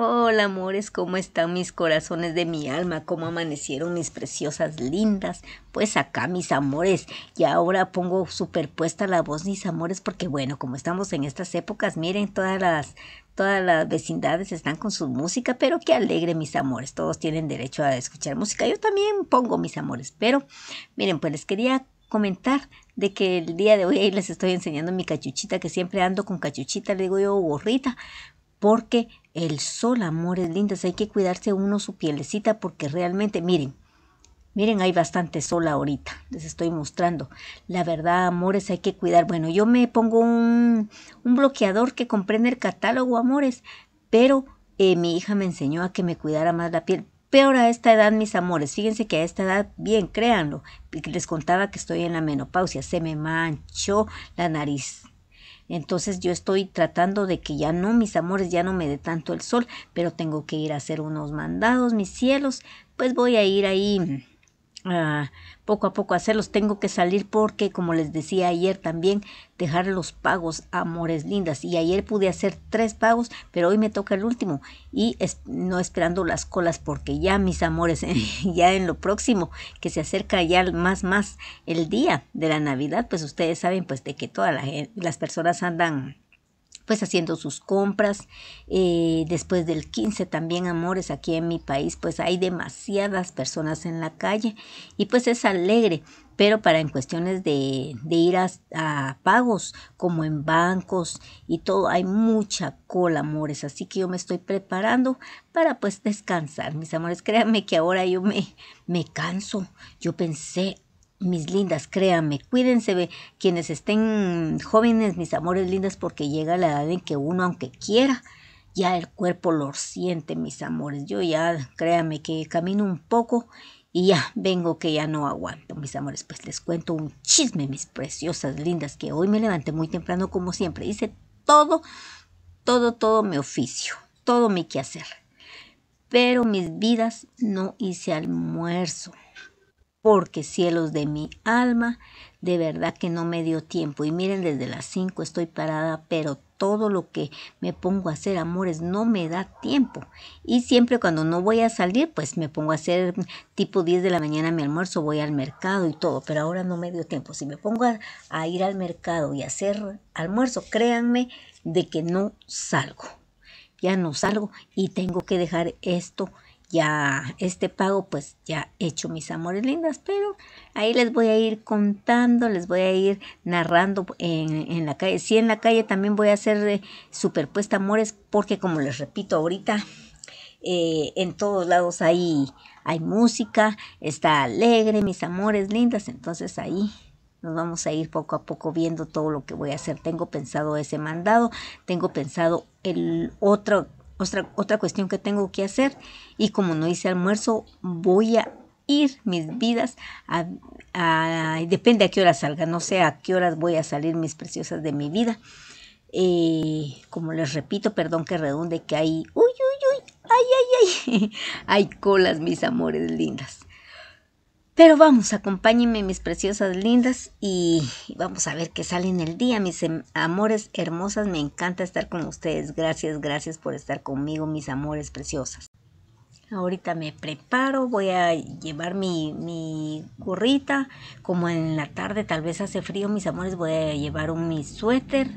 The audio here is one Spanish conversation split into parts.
Hola amores, ¿cómo están mis corazones de mi alma? ¿Cómo amanecieron mis preciosas lindas? Pues acá mis amores, y ahora pongo superpuesta la voz mis amores porque bueno, como estamos en estas épocas, miren todas las todas las vecindades están con su música, pero qué alegre mis amores, todos tienen derecho a escuchar música. Yo también pongo mis amores, pero miren, pues les quería comentar de que el día de hoy ahí les estoy enseñando mi cachuchita que siempre ando con cachuchita, le digo yo gorrita, porque el sol, amores lindas, hay que cuidarse uno su pielecita porque realmente, miren, miren, hay bastante sol ahorita, les estoy mostrando. La verdad, amores, hay que cuidar. Bueno, yo me pongo un, bloqueador que comprende el catálogo, amores, pero eh, mi hija me enseñó a que me cuidara más la piel. Peor a esta edad, mis amores. Fíjense que a esta edad, bien, créanlo. Les contaba que estoy en la menopausia. Se me manchó la nariz entonces yo estoy tratando de que ya no, mis amores, ya no me dé tanto el sol, pero tengo que ir a hacer unos mandados, mis cielos, pues voy a ir ahí poco a poco hacerlos. Tengo que salir porque, como les decía ayer también, dejar los pagos, amores lindas. Y ayer pude hacer tres pagos, pero hoy me toca el último. Y no esperando las colas porque ya, mis amores, ya en lo próximo, que se acerca ya más, más el día de la Navidad, pues ustedes saben pues de que todas las personas andan pues haciendo sus compras. Eh, después del 15 también, amores, aquí en mi país, pues hay demasiadas personas en la calle y pues es alegre, pero para en cuestiones de, de ir a, pagos, como en bancos y todo, hay mucha cola, amores, así que yo me estoy preparando para pues descansar, mis amores, créanme que ahora yo me, me canso, yo pensé, mis lindas, créanme, cuídense quienes estén jóvenes, mis amores lindas, porque llega la edad en que uno, aunque quiera, ya el cuerpo lo siente, mis amores. Yo ya, créanme que camino un poco y ya vengo que ya no aguanto, mis amores. Pues les cuento un chisme, mis preciosas lindas, que hoy me levanté muy temprano como siempre. Hice todo, todo, todo mi oficio, todo mi quehacer. Pero mis vidas no hice almuerzo porque cielos de mi alma, de verdad que no me dio tiempo. Y miren, desde las 5 estoy parada, pero todo lo que me pongo a hacer, amores, no me da tiempo. Y siempre cuando no voy a salir, pues me pongo a hacer mm, tipo 10 de la mañana mi almuerzo, voy al mercado y todo, pero ahora no me dio tiempo. Si me pongo a, ir al mercado y hacer almuerzo, créanme de que no salgo. Ya no salgo y tengo que dejar esto ya este pago pues ya he hecho mis amores lindas, pero ahí les voy a ir contando, les voy a ir narrando en, en la calle. Si en la calle también voy a hacer eh, superpuesta amores porque como les repito ahorita, eh, en todos lados ahí hay música, está alegre, mis amores lindas, entonces ahí nos vamos a ir poco a poco viendo todo lo que voy a hacer. Tengo pensado ese mandado, tengo pensado el otro otra, cuestión que tengo que hacer y como no hice almuerzo voy a ir mis vidas a, depende a qué hora salga, no sé a qué horas voy a salir mis preciosas de mi vida. Eh, como les repito, perdón que redunde que hay, uy, uy, uy, ay, ay, ay, hay colas, mis amores lindas. Pero vamos, acompáñenme mis preciosas lindas y vamos a ver qué sale en el día, mis em, amores hermosas. Me encanta estar con ustedes. Gracias, gracias por estar conmigo, mis amores preciosas. Ahorita me preparo, voy a llevar mi, mi Como en la tarde tal vez hace frío, mis amores, voy a llevar un mi suéter.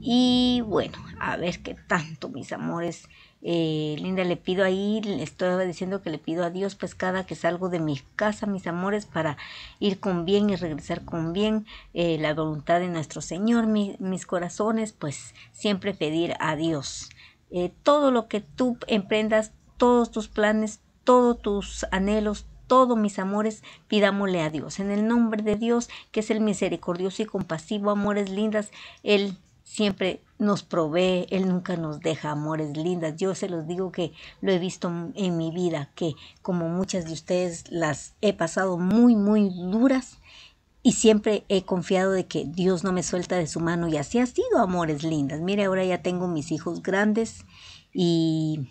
Y bueno, a ver qué tanto, mis amores eh, Linda, le pido ahí, le estoy diciendo que le pido a Dios, pues cada que salgo de mi casa, mis amores, para ir con bien y regresar con bien, eh, la voluntad de nuestro Señor, mis corazones, pues siempre pedir a Dios. Eh, todo lo que tú emprendas, todos tus planes, todos tus anhelos, todos mis amores, pidámosle a Dios. En el nombre de Dios, que es el misericordioso y compasivo, amores lindas, el siempre nos provee, Él nunca nos deja amores lindas. Yo se los digo que lo he visto en mi vida, que como muchas de ustedes las he pasado muy, muy duras y siempre he confiado de que Dios no me suelta de su mano y así ha sido amores lindas. Mire, ahora ya tengo mis hijos grandes y,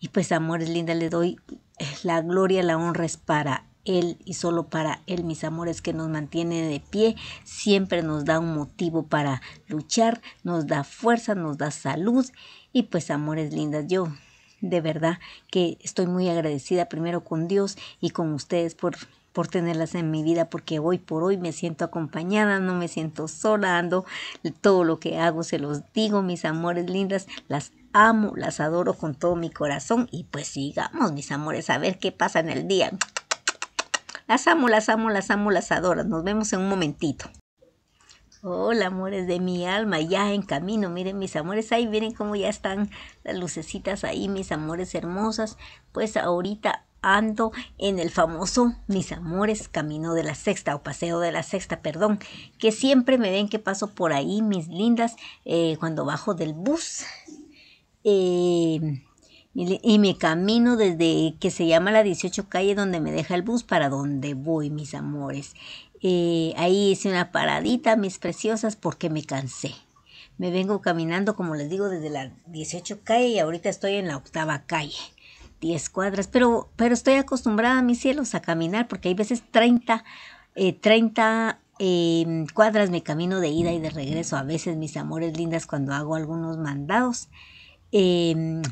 y pues amores lindas le doy eh, la gloria, la honra es para él y solo para Él, mis amores, que nos mantiene de pie, siempre nos da un motivo para luchar, nos da fuerza, nos da salud y pues amores lindas, yo de verdad que estoy muy agradecida primero con Dios y con ustedes por por tenerlas en mi vida porque hoy por hoy me siento acompañada, no me siento sola, ando todo lo que hago, se los digo, mis amores lindas, las amo, las adoro con todo mi corazón y pues sigamos, mis amores, a ver qué pasa en el día. Las amo, las amo, las amo, las adoro. Nos vemos en un momentito. Hola, amores de mi alma, ya en camino. Miren mis amores, ahí miren cómo ya están las lucecitas ahí, mis amores hermosas. Pues ahorita ando en el famoso Mis Amores Camino de la Sexta o Paseo de la Sexta, perdón, que siempre me ven que paso por ahí, mis lindas, eh, cuando bajo del bus. Eh, y, me camino desde que se llama la 18 calle donde me deja el bus para donde voy, mis amores. Eh, ahí hice una paradita, mis preciosas, porque me cansé. Me vengo caminando, como les digo, desde la 18 calle y ahorita estoy en la octava calle. 10 cuadras, pero, pero estoy acostumbrada, mis cielos, a caminar porque hay veces 30, 30 eh, em, cuadras mi camino de ida y de regreso. A veces, mis amores lindas, cuando hago algunos mandados. Em,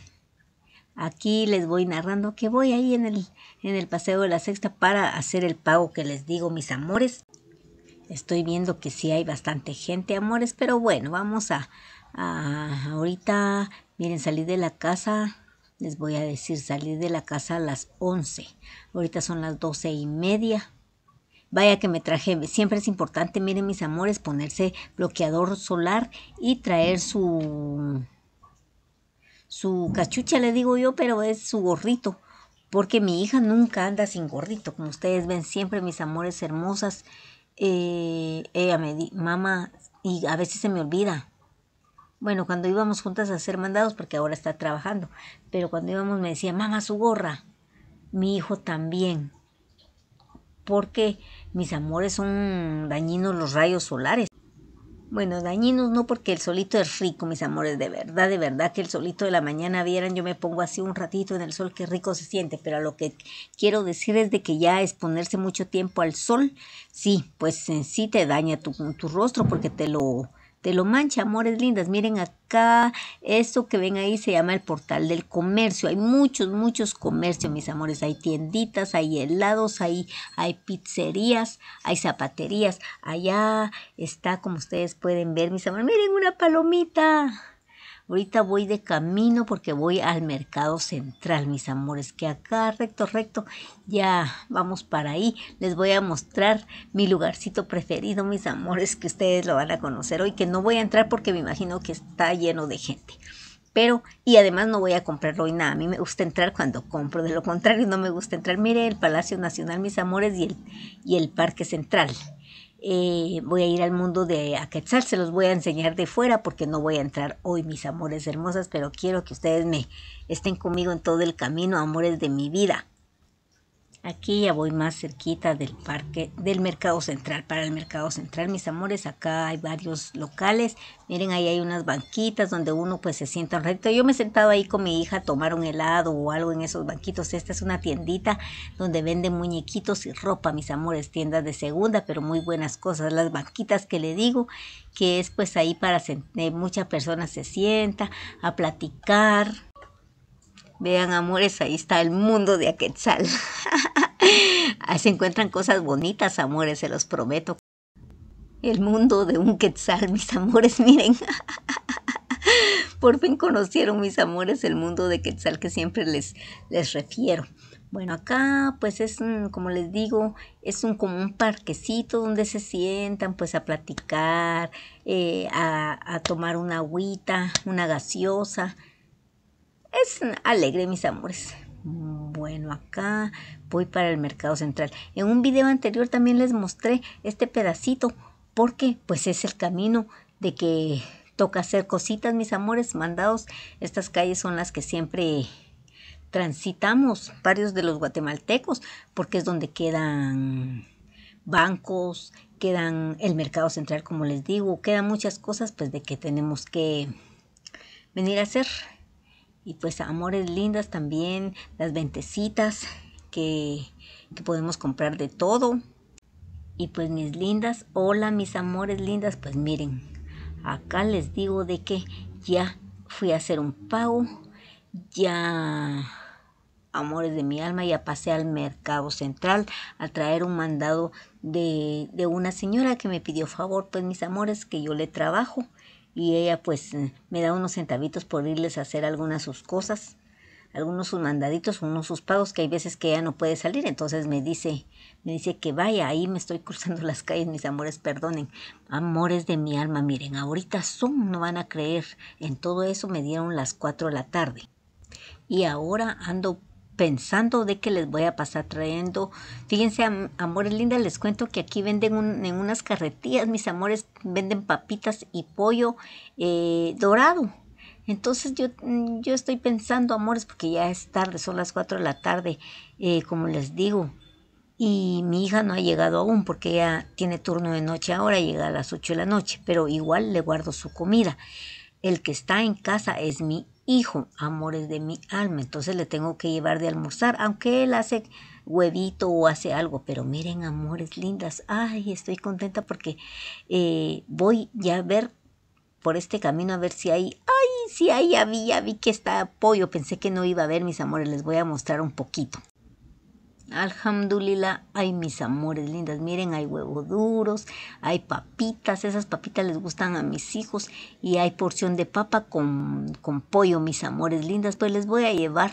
Aquí les voy narrando que voy ahí en el, en el paseo de la sexta para hacer el pago que les digo, mis amores. Estoy viendo que sí hay bastante gente, amores, pero bueno, vamos a, ahorita, miren, salir de la casa, les voy a decir, salir de la casa a las 11, ahorita son las 12 y media. Vaya que me traje, siempre es importante, miren mis amores, ponerse bloqueador solar y traer su su cachucha, le digo yo, pero es su gorrito, porque mi hija nunca anda sin gorrito, como ustedes ven siempre, mis amores hermosas. Eh, ella me dice, mamá, y a veces se me olvida. Bueno, cuando íbamos juntas a hacer mandados, porque ahora está trabajando, pero cuando íbamos me decía, mamá, su gorra. Mi hijo también, porque mis amores son dañinos los rayos solares. Bueno, dañinos no porque el solito es rico, mis amores, de verdad, de verdad que el solito de la mañana vieran, yo me pongo así un ratito en el sol, qué rico se siente, pero lo que quiero decir es de que ya exponerse mucho tiempo al sol, sí, pues sí te daña tu, tu rostro porque te lo te lo mancha, amores lindas. Miren acá, esto que ven ahí se llama el portal del comercio. Hay muchos, muchos comercios, mis amores. Hay tienditas, hay helados, hay, hay pizzerías, hay zapaterías. Allá está, como ustedes pueden ver, mis amores. Miren una palomita. Ahorita voy de camino porque voy al mercado central, mis amores, que acá recto, recto, ya vamos para ahí. Les voy a mostrar mi lugarcito preferido, mis amores, que ustedes lo van a conocer hoy, que no voy a entrar porque me imagino que está lleno de gente pero y además no voy a comprarlo hoy nada. A mí me gusta entrar cuando compro, de lo contrario no me gusta entrar. Mire el Palacio Nacional, mis amores, y el, y el Parque Central. Eh, voy a ir al mundo de Aquetzal, se los voy a enseñar de fuera porque no voy a entrar hoy, mis amores hermosas, pero quiero que ustedes me estén conmigo en todo el camino, amores de mi vida. Aquí ya voy más cerquita del parque, del mercado central. Para el mercado central, mis amores, acá hay varios locales. Miren, ahí hay unas banquitas donde uno pues se sienta un Yo me he sentado ahí con mi hija a tomar un helado o algo en esos banquitos. Esta es una tiendita donde venden muñequitos y ropa, mis amores. Tiendas de segunda, pero muy buenas cosas. Las banquitas que le digo, que es pues ahí para sentar, eh, muchas personas se sienta a platicar Vean, amores, ahí está el mundo de Quetzal. ahí se encuentran cosas bonitas, amores, se los prometo. El mundo de un Quetzal, mis amores, miren. Por fin conocieron, mis amores, el mundo de Quetzal que siempre les, les refiero. Bueno, acá pues es, como les digo, es un, como un parquecito donde se sientan pues a platicar, eh, a, a tomar una agüita, una gaseosa. Es alegre, mis amores. Bueno, acá voy para el mercado central. En un video anterior también les mostré este pedacito porque pues es el camino de que toca hacer cositas, mis amores, mandados. Estas calles son las que siempre transitamos varios de los guatemaltecos porque es donde quedan bancos, quedan el mercado central, como les digo, quedan muchas cosas pues de que tenemos que venir a hacer y pues amores lindas también, las ventecitas que, que podemos comprar de todo. Y pues mis lindas, hola mis amores lindas, pues miren, acá les digo de que ya fui a hacer un pago, ya amores de mi alma, ya pasé al mercado central a traer un mandado de, de una señora que me pidió favor, pues mis amores, que yo le trabajo y ella pues mm, me da unos centavitos por irles a hacer algunas sus cosas, algunos sus mandaditos, unos sus pagos que hay veces que ella no puede salir, entonces me dice, me dice que vaya, ahí me estoy cruzando las calles, mis amores, perdonen, amores de mi alma, miren, ahorita son, no van a creer, en todo eso me dieron las 4 de la tarde. Y ahora ando pensando de que les voy a pasar trayendo. Fíjense, amores lindas, les cuento que aquí venden en unas carretillas, mis amores, venden papitas y pollo eh, dorado. Entonces yo, mm, yo estoy pensando, amores, porque ya es tarde, son las 4 de la tarde, eh, como les digo. Y mi hija no ha llegado aún porque ella tiene turno de noche ahora, llega a las 8 de la noche, pero igual le guardo su comida. El que está en casa es mi hijo, amores de mi alma, entonces le tengo que llevar de almorzar, aunque él hace huevito o hace algo, pero miren, amores lindas, ay, estoy contenta porque eh, voy ya a ver por este camino a ver si hay, ay, si hay, ya vi, ya vi que está pollo, pensé que no iba a ver, mis amores, les voy a mostrar un poquito. Alhamdulillah, hay mis amores lindas, miren, hay huevos duros, hay papitas, esas papitas les gustan a mis hijos y hay porción de papa con, con pollo, mis amores lindas, pues les voy a llevar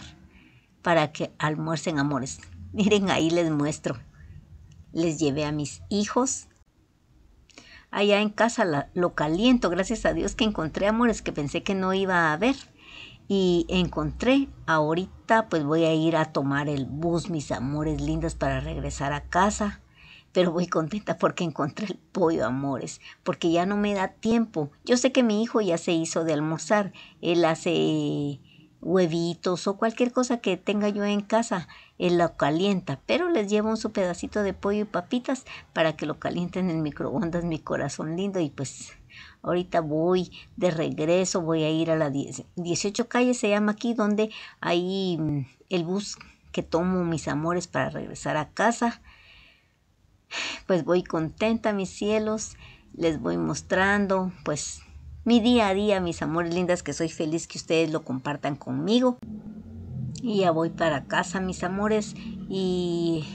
para que almuercen amores. Miren, ahí les muestro. Les llevé a mis hijos. Allá en casa lo caliento, gracias a Dios que encontré amores que pensé que no iba a haber y encontré ahorita pues voy a ir a tomar el bus, mis amores lindas para regresar a casa. Pero voy contenta porque encontré el pollo, amores, porque ya no me da tiempo. Yo sé que mi hijo ya se hizo de almorzar. Él hace huevitos o cualquier cosa que tenga yo en casa, él lo calienta, pero les llevo un su pedacito de pollo y papitas para que lo calienten en microondas, mi corazón lindo, y pues Ahorita voy de regreso, voy a ir a la 18 calle, se llama aquí, donde hay mm, el bus que tomo mis amores para regresar a casa. Pues voy contenta, mis cielos, les voy mostrando, pues mi día a día, mis amores lindas, que soy feliz que ustedes lo compartan conmigo. Y ya voy para casa, mis amores, y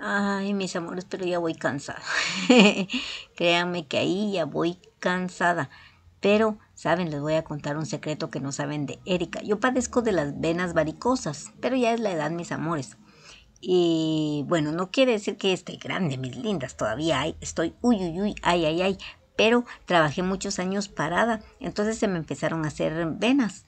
Ay, mis amores, pero ya voy cansada. Créanme que ahí ya voy cansada. Pero, saben, les voy a contar un secreto que no saben de Erika. Yo padezco de las venas varicosas, pero ya es la edad, mis amores. Y bueno, no quiere decir que esté grande, mis lindas, todavía hay, estoy, uy, uy, uy, ay, ay, ay, pero trabajé muchos años parada, entonces se me empezaron a hacer venas.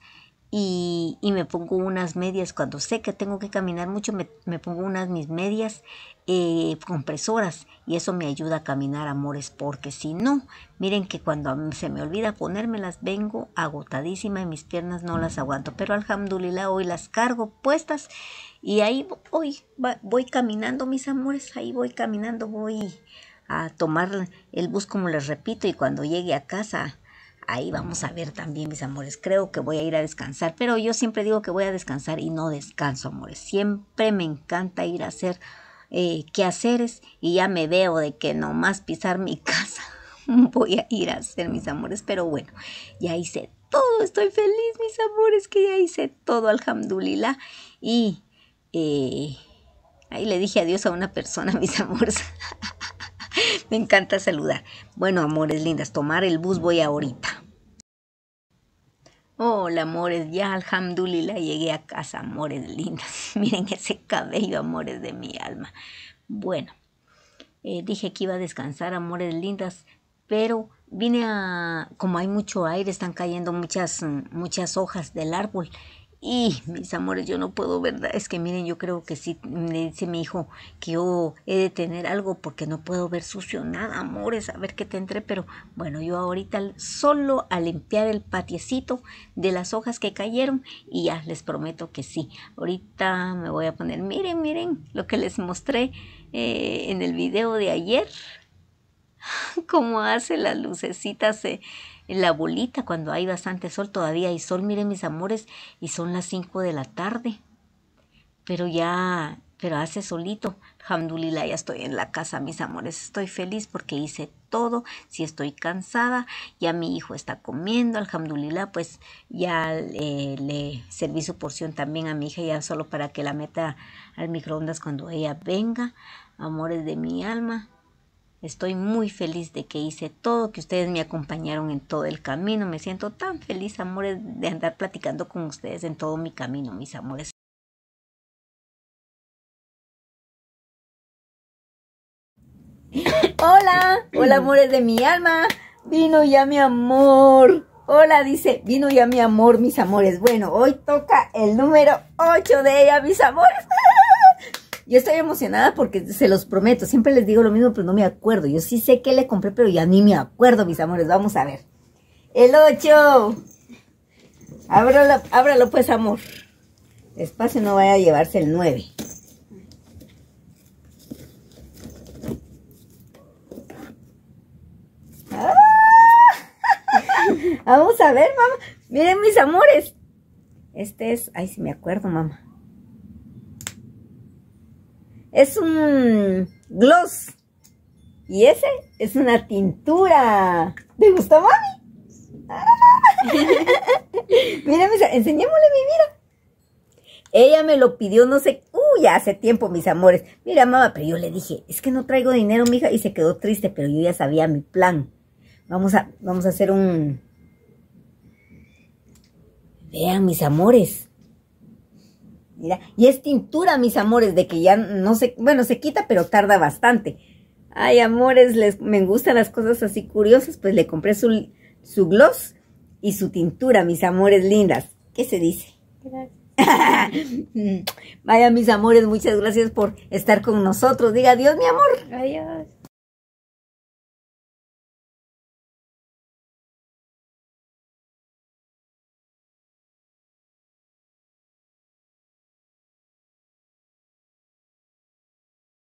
Y, y me pongo unas medias cuando sé que tengo que caminar mucho, me, me pongo unas mis medias eh, compresoras y eso me ayuda a caminar, amores, porque si no, miren que cuando se me olvida ponérmelas vengo agotadísima y mis piernas no las aguanto, pero alhamdulillah hoy las cargo puestas y ahí hoy voy, voy caminando, mis amores, ahí voy caminando, voy a tomar el bus como les repito y cuando llegue a casa ahí vamos a ver también, mis amores. Creo que voy a ir a descansar, pero yo siempre digo que voy a descansar y no descanso, amores. Siempre me encanta ir a hacer eh, qué haceres y ya me veo de que nomás pisar mi casa voy a ir a hacer mis amores, pero bueno, ya hice todo, estoy feliz mis amores, que ya hice todo, alhamdulillah. Y eh, ahí le dije adiós a una persona, mis amores. Me encanta saludar. Bueno, amores lindas, tomar el bus voy ahorita. Hola, oh, amores, ya alhamdulillah llegué a casa, amores lindas. Miren ese cabello, amores de mi alma. Bueno, eh, dije que iba a descansar, amores lindas, pero vine a, como hay mucho aire, están cayendo muchas, mm, muchas hojas del árbol y mis amores, yo no puedo, ¿verdad? Es que miren, yo creo que sí, me dice mi hijo que yo oh, he de tener algo porque no puedo ver sucio nada, amores, a ver qué entré pero bueno, yo ahorita solo a limpiar el patiecito de las hojas que cayeron y ya les prometo que sí. Ahorita me voy a poner, miren, miren lo que les mostré eh, en el video de ayer, cómo hace las lucecitas. se la bolita cuando hay bastante sol, todavía hay sol, miren mis amores, y son las 5 de la tarde. Pero ya, pero hace solito, Alhamdulillah, ya estoy en la casa, mis amores, estoy feliz porque hice todo, si estoy cansada, ya mi hijo está comiendo, alhamdulillah, pues ya eh, le serví su porción también a mi hija, ya solo para que la meta al microondas cuando ella venga, amores de mi alma, Estoy muy feliz de que hice todo, que ustedes me acompañaron en todo el camino. Me siento tan feliz, amores, de andar platicando con ustedes en todo mi camino, mis amores. Hola, hola amores de mi alma. Vino ya mi amor. Hola, dice, vino ya mi amor, mis amores. Bueno, hoy toca el número 8 de ella, mis amores. Yo estoy emocionada porque se los prometo, siempre les digo lo mismo, pero no me acuerdo. Yo sí sé qué le compré, pero ya ni me acuerdo, mis amores. Vamos a ver. El 8. Ábralo, pues, amor. Despacio no vaya a llevarse el 9. ¡Ah! Vamos a ver, mamá. Miren, mis amores. Este es... Ay, sí me acuerdo, mamá es un gloss. Y ese es una tintura. ¿Te gusta, mami? mira, enseñémosle mi vida. Ella me lo pidió, no sé, uy, ya hace tiempo, mis amores. Mira, mamá, pero yo le dije, es que no traigo dinero, mija, y se quedó triste, pero yo ya sabía mi plan. Vamos a, vamos a hacer un... Vean, mis amores, Mira, y es tintura, mis amores, de que ya no se, bueno, se quita, pero tarda bastante. Ay, amores, les, me gustan las cosas así curiosas, pues le compré su, su gloss y su tintura, mis amores lindas. ¿Qué se dice? Gracias. Mm, vaya, mis amores, muchas gracias por estar con nosotros. Diga adiós, mi amor. Adiós.